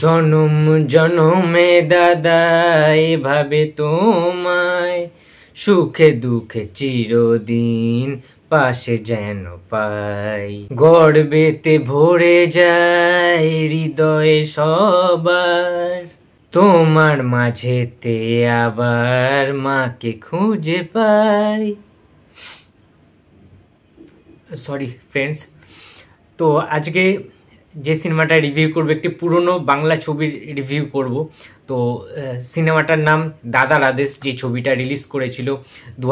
জনম জনমে দাদাই ভাবে তোমায় সুখে দুঃখে চিরদিন পাশে যেন পাই গর্বেতে ভরে যায় হৃদয়ে সবার তোমার মাঝেতে আবার মাকে খুঁজে পাই সরি ফ্রেন্ডস তো আজকে যে সিনেমাটা রিভিউ করব একটি পুরনো বাংলা ছবির রিভিউ করব তো সিনেমাটার নাম দাদা রাদেশ যে ছবিটা রিলিজ করেছিল দু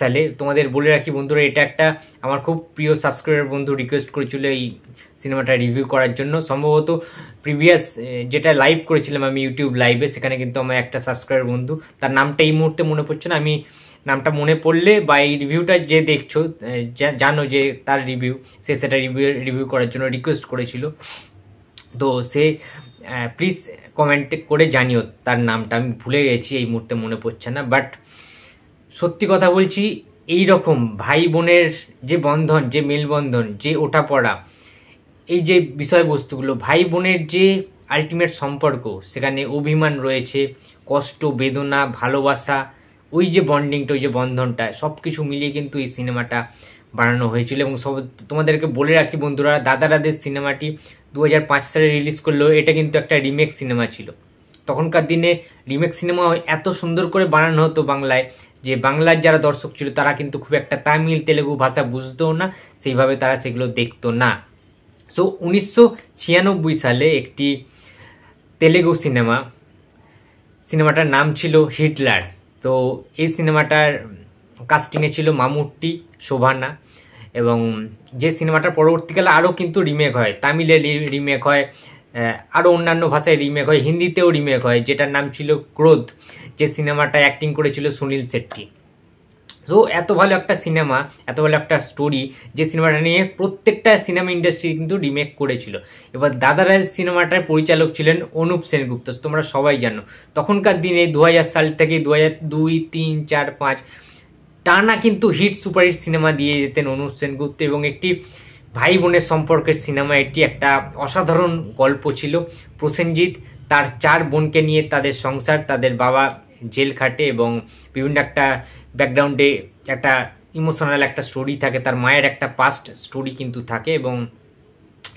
সালে তোমাদের বলে রাখি বন্ধুরা এটা একটা আমার খুব প্রিয় সাবস্ক্রাইবার বন্ধু রিকোয়েস্ট করেছিল এই সিনেমাটা রিভিউ করার জন্য সম্ভবত প্রিভিয়াস যেটা লাইভ করেছিলাম আমি ইউটিউব লাইভে সেখানে কিন্তু আমার একটা সাবস্ক্রাইবার বন্ধু তার নামটা এই মুহূর্তে মনে পড়ছে না আমি নামটা মনে পড়লে বা এই রিভিউটা যে দেখছো জানো যে তার রিভিউ সে সেটা রিভিউ রিভিউ করার জন্য রিকোয়েস্ট করেছিল তো সে প্লিজ কমেন্ট করে জানিও তার নামটা আমি ভুলে গেছি এই মুহূর্তে মনে পড়ছে না বাট সত্যি কথা বলছি এই রকম ভাই বোনের যে বন্ধন যে মেলবন্ধন যে ওঠা পড়া এই যে বিষয়বস্তুগুলো ভাই বোনের যে আলটিমেট সম্পর্ক সেখানে অভিমান রয়েছে কষ্ট বেদনা ভালোবাসা ওই যে বন্ডিংটা ওই যে বন্ধনটা সব কিছু মিলিয়ে কিন্তু এই সিনেমাটা বানানো হয়েছিল এবং সব তোমাদেরকে বলে রাখি বন্ধুরা দাদা দাদের সিনেমাটি দু সালে রিলিজ করলো এটা কিন্তু একটা রিমেক সিনেমা ছিল তখনকার দিনে রিমেক সিনেমা এত সুন্দর করে বানানো হতো বাংলায় যে বাংলার যারা দর্শক ছিল তারা কিন্তু খুব একটা তামিল তেলেগু ভাষা বুঝতেও না সেইভাবে তারা সেগুলো দেখতো না সো উনিশশো সালে একটি তেলেগু সিনেমা সিনেমাটার নাম ছিল হিটলার তো এই সিনেমাটার কাস্টিংয়ে ছিল মামুট্টি শোভানা এবং যে সিনেমাটার পরবর্তীকালে আরও কিন্তু রিমেক হয় তামিলে রিমেক হয় আরও অন্যান্য ভাষায় রিমেক হয় হিন্দিতেও রিমেক হয় যেটার নাম ছিল ক্রোধ যে সিনেমাটা অ্যাক্টিং করেছিল সুনীল শেট্টি সো এত ভালো একটা সিনেমা এত ভালো একটা স্টোরি যে সিনেমাটা নিয়ে প্রত্যেকটা সিনেমা ইন্ডাস্ট্রি কিন্তু রিমেক করেছিল এবার দাদারাজ সিনেমাটার পরিচালক ছিলেন অনুপ সেনগুপ্ত তোমরা সবাই জানো তখনকার দিনে দু সাল থেকে দু দুই তিন চার পাঁচ টানা কিন্তু হিট সুপারহিট সিনেমা দিয়ে যেতেন অনুপ সেনগুপ্ত এবং একটি ভাই বোনের সম্পর্কের সিনেমা এটি একটা অসাধারণ গল্প ছিল প্রসেনজিৎ তার চার বোনকে নিয়ে তাদের সংসার তাদের বাবা জেল খাটে এবং বিভিন্ন একটা ব্যাকগ্রাউন্ডে একটা ইমোশনাল একটা স্টোরি থাকে তার মায়ের একটা পাস্ট স্টোরি কিন্তু থাকে এবং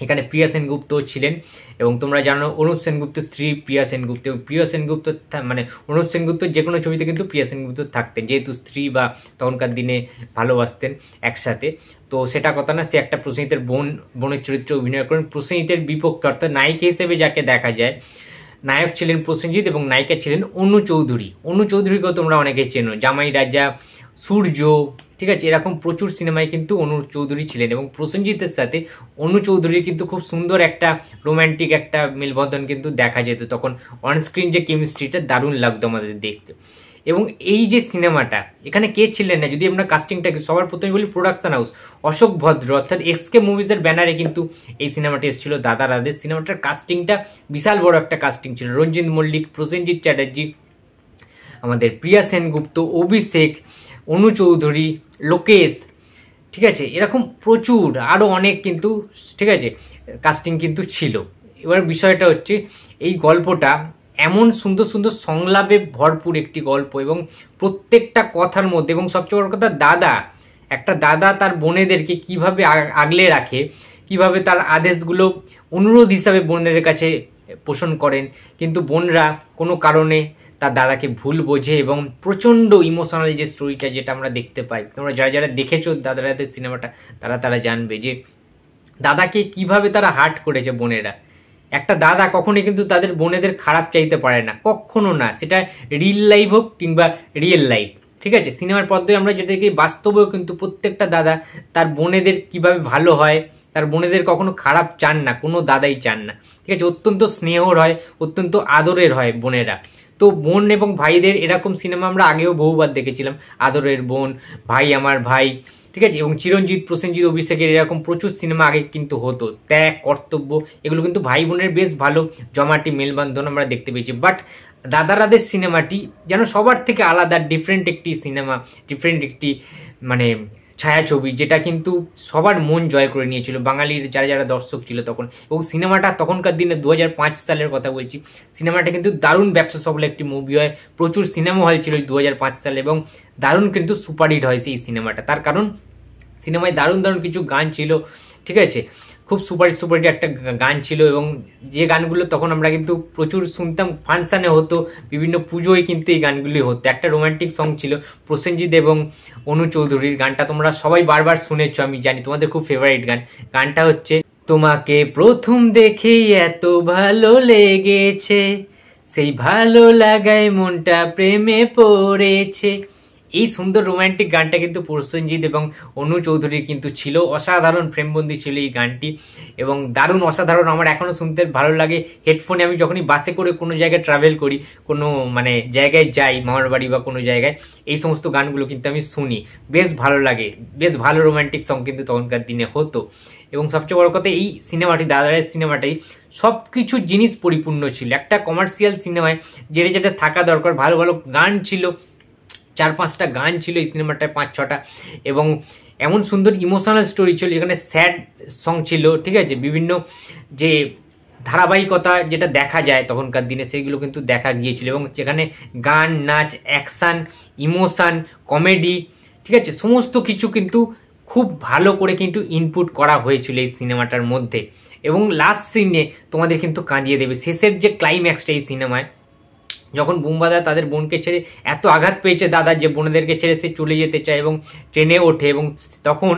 এখানে প্রিয়া সেনগুপ্ত ছিলেন এবং তোমরা জানো অনুপ সেনগুপ্তের স্ত্রী প্রিয়া সেনগুপ্ত এবং প্রিয়া সেনগুপ্ত মানে অনুপ সেনগুপ্ত যে কোনো ছবিতে কিন্তু প্রিয়া সেনগুপ্ত থাকতেন যেহেতু স্ত্রী বা তখনকার দিনে ভালোবাসতেন একসাথে তো সেটা কথা না সে একটা প্রসেনিতের বোন বোনের চরিত্রে অভিনয় করেন প্রসেনিতের বিপক্ষে অর্থাৎ নায়িকা হিসেবে যাকে দেখা যায় নায়ক ছিলেন প্রসেনজিৎ এবং নায়িকা ছিলেন অনু চৌধুরী অনু চৌধুরীকেও তোমরা অনেকে চেনো জামাই রাজা সূর্য ঠিক আছে এরকম প্রচুর সিনেমায় কিন্তু অনু চৌধুরী ছিলেন এবং প্রসেনজিতের সাথে অনু চৌধুরীর কিন্তু খুব সুন্দর একটা রোম্যান্টিক একটা মেলবন্ধন কিন্তু দেখা যেত তখন অনস্ক্রিন যে কেমিস্ট্রিটা দারুণ লাগতো আমাদের দেখতে এবং এই যে সিনেমাটা এখানে কে ছিলেন না যদি আমরা কাস্টিংটাকে সবার প্রথমে বলি প্রোডাকশন হাউস অশোক ভদ্র অর্থাৎ এক্সকে মুভিজের ব্যানারে কিন্তু এই সিনেমাটি এসেছিল দাদা রাধের সিনেমাটার কাস্টিংটা বিশাল বড় একটা কাস্টিং ছিল রঞ্জিত মল্লিক প্রসেনজিৎ চ্যাটার্জি আমাদের প্রিয়া সেনগুপ্ত অভিষেক অনু চৌধুরী লোকেশ ঠিক আছে এরকম প্রচুর আরও অনেক কিন্তু ঠিক আছে কাস্টিং কিন্তু ছিল এবার বিষয়টা হচ্ছে এই গল্পটা এমন সুন্দর সুন্দর সংলাপে ভরপুর একটি গল্প এবং প্রত্যেকটা কথার মধ্যে এবং সবচেয়ে বড় কথা দাদা একটা দাদা তার বোনেদেরকে কিভাবে আগলে রাখে কিভাবে তার আদেশগুলো অনুরোধ হিসাবে বোনদের কাছে পোষণ করেন কিন্তু বোনরা কোনো কারণে তার দাদাকে ভুল বোঝে এবং প্রচণ্ড ইমোশনাল যে স্টোরিটা যেটা আমরা দেখতে পাই তোমরা যারা যারা দেখেছো দাদারাদের সিনেমাটা তারা তারা জানবে যে দাদাকে কিভাবে তারা হার্ট করেছে বোনেরা একটা দাদা কখনোই কিন্তু তাদের বোনেদের খারাপ চাইতে পারে না কখনো না সেটা রিল লাইফ হোক কিংবা রিয়েল লাইফ ঠিক আছে সিনেমার পদ্ধতি আমরা যেটা দেখি বাস্তবেও কিন্তু প্রত্যেকটা দাদা তার বোনেদের কিভাবে ভালো হয় তার বোনেদের কখনো খারাপ চান না কোনো দাদাই চান না ঠিক আছে অত্যন্ত স্নেহর হয় অত্যন্ত আদরের হয় বোনেরা তো বোন এবং ভাইদের এরকম সিনেমা আমরা আগেও বহুবার দেখেছিলাম আদরের বোন ভাই আমার ভাই ঠিক আছে এবং চিরঞ্জিত প্রসেনজিৎ অভিষেকের এরকম প্রচুর সিনেমা আগে কিন্তু হতো ত্যাগ কর্তব্য এগুলো কিন্তু ভাই বোনের বেশ ভালো জমাটি মেলবন্ধন আমরা দেখতে পেয়েছি বাট দাদারাদের সিনেমাটি যেন সবার থেকে আলাদা ডিফারেন্ট একটি সিনেমা ডিফারেন্ট একটি মানে ছায়াছবি যেটা কিন্তু সবার মন জয় করে নিয়েছিল বাঙালির যারা যারা দর্শক ছিল তখন এবং সিনেমাটা তখনকার দিনে দু সালের কথা বলছি সিনেমাটা কিন্তু দারুণ ব্যবসা সফল একটি মুভি হয় প্রচুর সিনেমা হল ছিল দু সালে এবং দারুণ কিন্তু সুপারহিট হয় সেই সিনেমাটা তার কারণ সিনেমায় দারুণ দারুণ কিছু গান ছিল ঠিক আছে খুব সুপার সুপারহিট একটা গান ছিল এবং যে গানগুলো তখন আমরা কিন্তু প্রচুর শুনতাম ফাংশানে হতো বিভিন্ন পুজোয় কিন্তু এই গানগুলি হতো একটা রোম্যান্টিক সং ছিল প্রসেনজিৎ এবং অনু চৌধুরীর গানটা তোমরা সবাই বারবার শুনেছ আমি জানি তোমাদের খুব ফেভারিট গান গানটা হচ্ছে তোমাকে প্রথম দেখেই এত ভালো লেগেছে সেই ভালো লাগায় মনটা প্রেমে পড়েছে এই সুন্দর রোম্যান্টিক গানটা কিন্তু প্রসেনজিৎ এবং অনু চৌধুরীর কিন্তু ছিল অসাধারণ ফ্রেমবন্দি ছিল এই গানটি এবং দারুণ অসাধারণ আমার এখনও শুনতে ভালো লাগে হেডফোনে আমি যখনই বাসে করে কোনো জায়গায় ট্রাভেল করি কোনো মানে জায়গায় যাই মামার বাড়ি বা কোনো জায়গায় এই সমস্ত গানগুলো কিন্তু আমি শুনি বেশ ভালো লাগে বেশ ভালো রোম্যান্টিক সং কিন্তু তখনকার দিনে হতো এবং সবচেয়ে বড় কথা এই সিনেমাটি দাদারের সিনেমাটাই সব কিছু জিনিস পরিপূর্ণ ছিল একটা কমার্শিয়াল সিনেমায় যেটা যেটা থাকা দরকার ভালো ভালো গান ছিল চার পাঁচটা গান ছিল এই সিনেমাটায় পাঁচ ছটা এবং এমন সুন্দর ইমোশনাল স্টোরি ছিল যেখানে স্যাড সং ছিল ঠিক আছে বিভিন্ন যে ধারাবাহিকতা যেটা দেখা যায় তখনকার দিনে সেইগুলো কিন্তু দেখা গিয়েছিল এবং সেখানে গান নাচ অ্যাকশান ইমোশান কমেডি ঠিক আছে সমস্ত কিছু কিন্তু খুব ভালো করে কিন্তু ইনপুট করা হয়েছিল এই সিনেমাটার মধ্যে এবং লাস্ট সিনে তোমাদের কিন্তু কাঁদিয়ে দেবে শেষের যে ক্লাইম্যাক্সটা এই সিনেমায় যখন বুম্বাদা তাদের বোনকে ছেড়ে এত আঘাত পেয়েছে দাদা যে বোনেদেরকে ছেড়ে সে চলে যেতে চায় এবং ট্রেনে ওঠে এবং তখন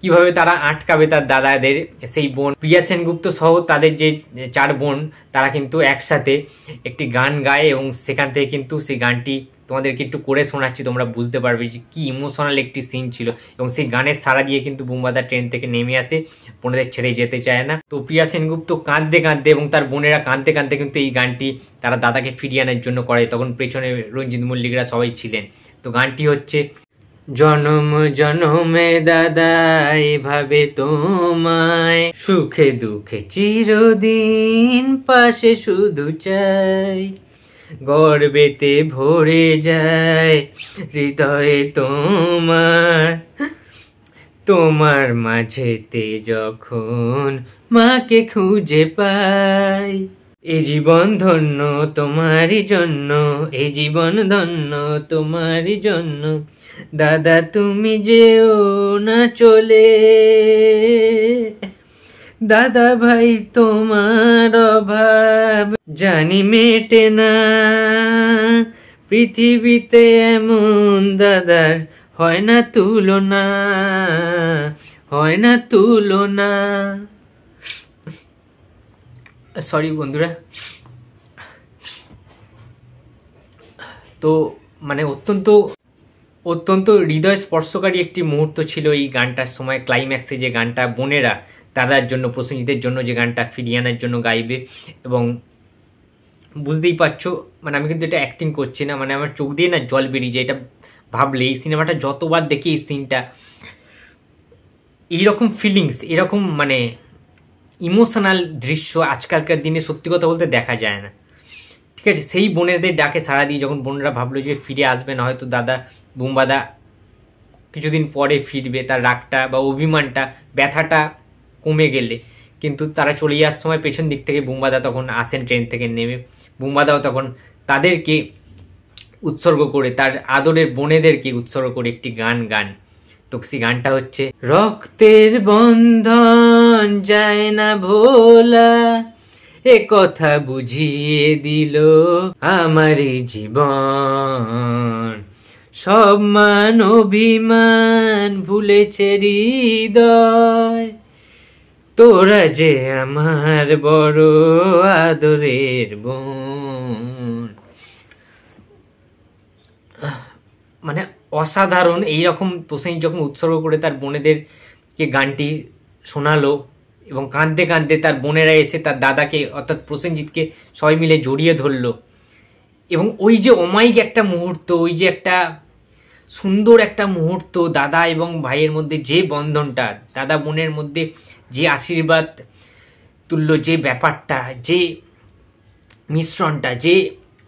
কিভাবে তারা আটকাবে তার দাদাদের সেই বোন প্রিয়া সেনগুপ্ত সহ তাদের যে চার বোন তারা কিন্তু একসাথে একটি গান গায় এবং সেখান থেকে কিন্তু সেই গানটি তোমাদেরকে একটু করে শোনাচ্ছি তোমরা বুঝতে পারবে যে কি ইমোশনাল একটি সিন ছিল এবং সেই গানের সারা দিয়ে কিন্তু বুম্বাদা ট্রেন থেকে নেমে আসে বোনেদের ছেড়ে যেতে চায় না তো প্রিয়া সেনগুপ্ত কাঁদতে কাঁদতে এবং তার বোনেরা কাঁদতে কাঁদতে কিন্তু এই গানটি তারা দাদাকে ফিরিয়ে আনার জন্য করে তখন পেছনে রঞ্জিত মল্লিকরা সবাই ছিলেন তো গানটি হচ্ছে জনম জনমে দাদা এভাবে তোমায় সুখে দুঃখে চিরদিন পাশে শুধু চাই গর্বেতে ভরে যায় হৃদয়ে তোমার তোমার মাঝেতে যখন মাকে খুঁজে পাই এ জীবন ধন্য তোমারই জন্য এ জীবন ধন্য তোমারই জন্য দাদা তুমি যেও না চলে দাদা ভাই তোমার অভাব জানি মেটে না পৃথিবীতে এমন দাদার হয় না তুলনা হয় না তুলনা সরি বন্ধুরা তো মানে অত্যন্ত অত্যন্ত হৃদয় স্পর্শকারী একটি মুহূর্ত ছিল এই গানটার সময় ক্লাইম্যাক্সে যে গানটা বোনেরা দাদার জন্য প্রসেনজিতের জন্য যে গানটা ফিরিয়ে আনার জন্য গাইবে এবং বুঝতেই পারছো মানে আমি কিন্তু এটা অ্যাক্টিং করছি না মানে আমার চোখ দিয়ে না জল বেরিয়ে যায় এটা ভাবলে এই সিনেমাটা যতবার দেখি এই সিনটা এইরকম ফিলিংস এরকম মানে ইমোশনাল দৃশ্য আজকালকার দিনে সত্যি কথা বলতে দেখা যায় না ঠিক আছে সেই বোনেদের ডাকে সারা দিয়ে যখন বোনেরা ভাবলো যে ফিরে আসবে না হয়তো দাদা বোম্বাদা কিছুদিন পরে ফিরবে তার রাগটা বা অভিমানটা ব্যথাটা কমে গেলে কিন্তু তারা চলে যাওয়ার সময় পেছন দিক থেকে বুম্বাদা তখন আসেন ট্রেন থেকে নেমে বুম্বাদাও তখন তাদেরকে উৎসর্গ করে তার আদরের বোনেদেরকে উৎসর্গ করে একটি গান গান তো সেই গানটা হচ্ছে রক্তের বন্ধন যায় না ভোলা এ কথা বুঝিয়ে দিল আমারই জীবন সব মান অভিমান ভুলেছে হৃদয় তোরা যে আমার বড় আদরের বোন মানে অসাধারণ এইরকম প্রসেন যখন উৎসর্গ করে তার কে গানটি শোনালো এবং কাঁদতে কাঁদতে তার বোনেরা এসে তার দাদাকে অর্থাৎ প্রসেনজিৎকে সবাই মিলে জড়িয়ে ধরলো এবং ওই যে অমায়িক একটা মুহূর্ত ওই যে একটা সুন্দর একটা মুহূর্ত দাদা এবং ভাইয়ের মধ্যে যে বন্ধনটা দাদা বোনের মধ্যে যে আশীর্বাদ তুলল যে ব্যাপারটা যে মিশ্রণটা যে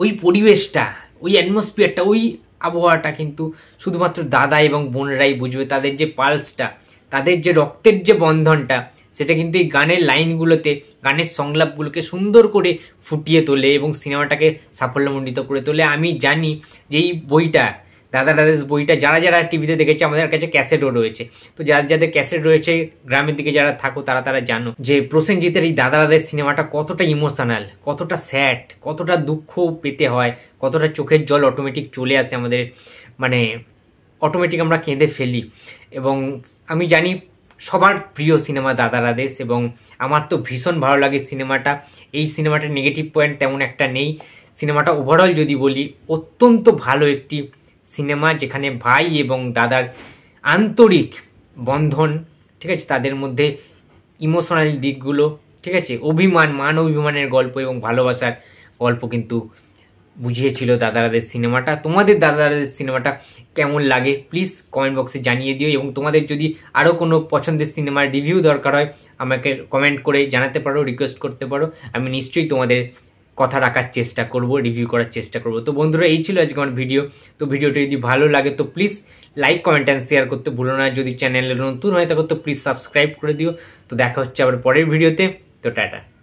ওই পরিবেশটা ওই অ্যাটমসফিয়ারটা ওই আবহাওয়াটা কিন্তু শুধুমাত্র দাদা এবং বোনেরাই বুঝবে তাদের যে পালসটা তাদের যে রক্তের যে বন্ধনটা সেটা কিন্তু এই গানের লাইনগুলোতে গানের সংলাপগুলোকে সুন্দর করে ফুটিয়ে তোলে এবং সিনেমাটাকে সাফল্যমণ্ডিত করে তোলে আমি জানি যে এই বইটা দাদা দাদেশ বইটা যারা যারা টিভিতে দেখেছে আমাদের কাছে ক্যাসেটও রয়েছে তো যাদের যাদের ক্যাসেট রয়েছে গ্রামের দিকে যারা থাকো তারা তারা জানো যে প্রসেনজিতের এই দাদা দাদের সিনেমাটা কতটা ইমোশনাল কতটা স্যাড কতটা দুঃখ পেতে হয় কতটা চোখের জল অটোমেটিক চলে আসে আমাদের মানে অটোমেটিক আমরা কেঁদে ফেলি এবং আমি জানি সবার প্রিয় সিনেমা দাদারাদেশ এবং আমার তো ভীষণ ভালো লাগে সিনেমাটা এই সিনেমাটার নেগেটিভ পয়েন্ট তেমন একটা নেই সিনেমাটা ওভারঅল যদি বলি অত্যন্ত ভালো একটি সিনেমা যেখানে ভাই এবং দাদার আন্তরিক বন্ধন ঠিক আছে তাদের মধ্যে ইমোশনাল দিকগুলো ঠিক আছে অভিমান মান অভিমানের গল্প এবং ভালোবাসার গল্প কিন্তু বুঝিয়েছিল দাদারাদের সিনেমাটা তোমাদের দাদারাদের সিনেমাটা কেমন লাগে প্লিজ কমেন্ট বক্সে জানিয়ে দিও এবং তোমাদের যদি আরও কোনো পছন্দের সিনেমার রিভিউ দরকার হয় আমাকে কমেন্ট করে জানাতে পারো রিকোয়েস্ট করতে পারো আমি নিশ্চয়ই তোমাদের কথা রাখার চেষ্টা করব রিভিউ করার চেষ্টা করব তো বন্ধুরা এই ছিল আজকে আমার ভিডিও তো ভিডিওটি যদি ভালো লাগে তো please like comment and share করতে ভুলো না যদি চ্যানেলে নতুন হয় তখন তো প্লিজ সাবস্ক্রাইব করে দিও তো দেখা হচ্ছে আবার পরের ভিডিওতে তো টাটা